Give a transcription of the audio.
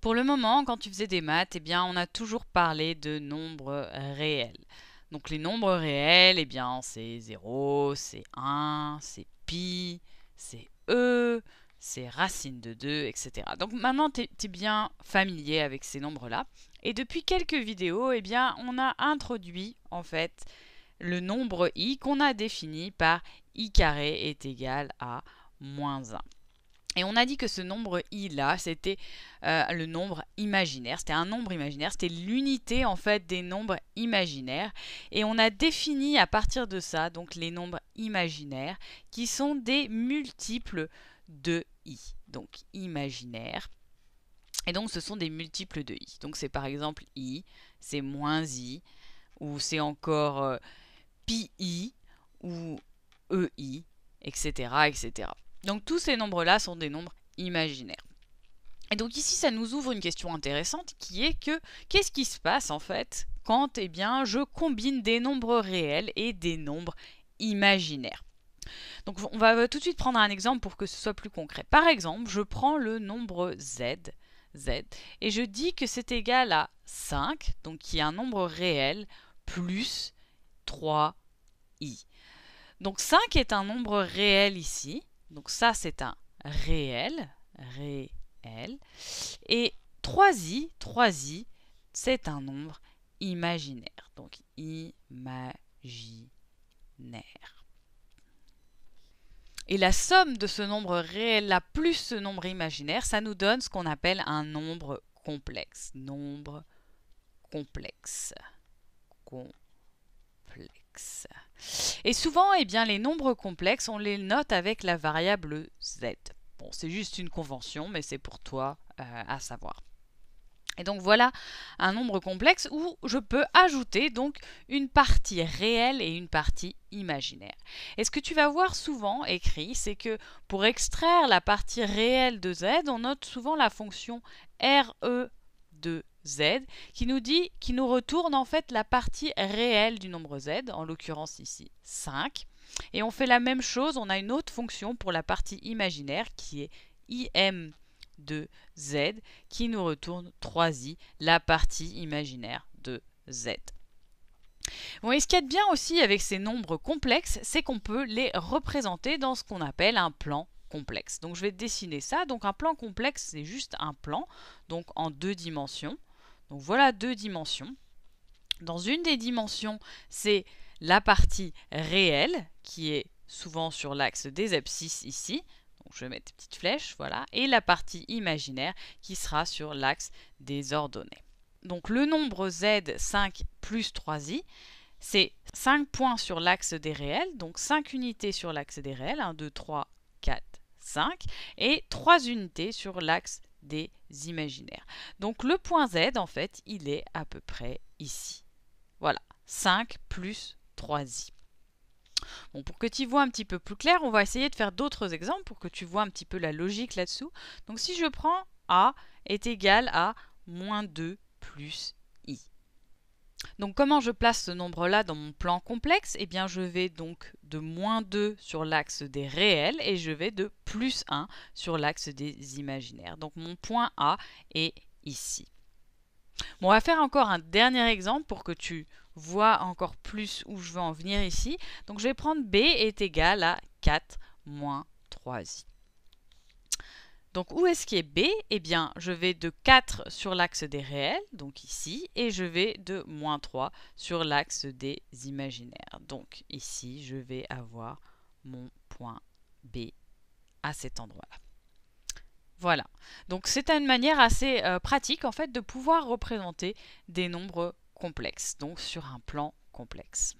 Pour le moment, quand tu faisais des maths, eh on a toujours parlé de nombres réels. Donc les nombres réels, eh bien, c'est 0, c'est 1, c'est pi, c'est e, c'est racine de 2, etc. Donc maintenant, tu es, bien familier avec ces nombres-là. Et depuis quelques vidéos, eh on a introduit, en fait, le nombre i qu'on a défini par i carré est égal à moins 1. Et on a dit que ce nombre i là, c'était euh, le nombre imaginaire, c'était un nombre imaginaire, c'était l'unité en fait des nombres imaginaires. Et on a défini à partir de ça donc les nombres imaginaires qui sont des multiples de i, donc imaginaire. Et donc ce sont des multiples de i. Donc c'est par exemple i, c'est moins i, ou c'est encore euh, pi i, ou ei, etc. etc. Donc tous ces nombres-là sont des nombres imaginaires. Et donc ici, ça nous ouvre une question intéressante qui est que qu'est-ce qui se passe en fait quand eh bien, je combine des nombres réels et des nombres imaginaires donc on va euh, tout de suite prendre un exemple pour que ce soit plus concret. Par exemple, je prends le nombre z, z et je dis que c'est égal à 5, donc qui est un nombre réel, plus 3i. Donc 5 est un nombre réel ici, donc ça, c'est un réel, réel. Et 3i, 3i, c'est un nombre imaginaire. Donc imaginaire. Et la somme de ce nombre réel-là plus ce nombre imaginaire, ça nous donne ce qu'on appelle un nombre complexe. Nombre complexe. Complexe. Et souvent, eh bien, les nombres complexes, on les note avec la variable z. Bon, c'est juste une convention, mais c'est pour toi euh, à savoir. Et donc voilà un nombre complexe où je peux ajouter donc une partie réelle et une partie imaginaire. Et ce que tu vas voir souvent écrit, c'est que pour extraire la partie réelle de z, on note souvent la fonction RE de z, qui nous dit, qui nous retourne en fait la partie réelle du nombre z, en l'occurrence ici 5. Et on fait la même chose, on a une autre fonction pour la partie imaginaire qui est im de z, qui nous retourne 3i, la partie imaginaire de z. et ce qui est bien aussi avec ces nombres complexes, c'est qu'on peut les représenter dans ce qu'on appelle un plan complexe. Donc je vais dessiner ça. Donc un plan complexe, c'est juste un plan, donc en deux dimensions. Donc voilà deux dimensions. Dans une des dimensions, c'est la partie réelle, qui est souvent sur l'axe des abscisses ici. Donc je vais mettre des petites flèches, voilà. Et la partie imaginaire, qui sera sur l'axe des ordonnées. Donc le nombre z, 5 plus 3i, c'est 5 points sur l'axe des réels, donc 5 unités sur l'axe des réels, 1, 2, 3, 4, 5 et 3 unités sur l'axe des imaginaires. Donc le point Z, en fait, il est à peu près ici. Voilà, 5 plus 3i. pour que tu vois un petit peu plus clair, on va essayer de faire d'autres exemples pour que tu vois un petit peu la logique là-dessous. Donc si je prends A est égal à moins 2 plus donc comment je place ce nombre-là dans mon plan complexe Eh bien je vais donc de moins 2 sur l'axe des réels et je vais de plus 1 sur l'axe des imaginaires. Donc mon point A est ici. Bon, on va faire encore un dernier exemple pour que tu vois encore plus où je veux en venir ici. Donc je vais prendre B est égal à 4 moins 3i. Donc où est-ce qui est B Eh bien, je vais de 4 sur l'axe des réels, donc ici, et je vais de moins 3 sur l'axe des imaginaires. Donc ici, je vais avoir mon point B à cet endroit-là. Voilà. Donc c'est une manière assez euh, pratique en fait de pouvoir représenter des nombres complexes, donc sur un plan complexe.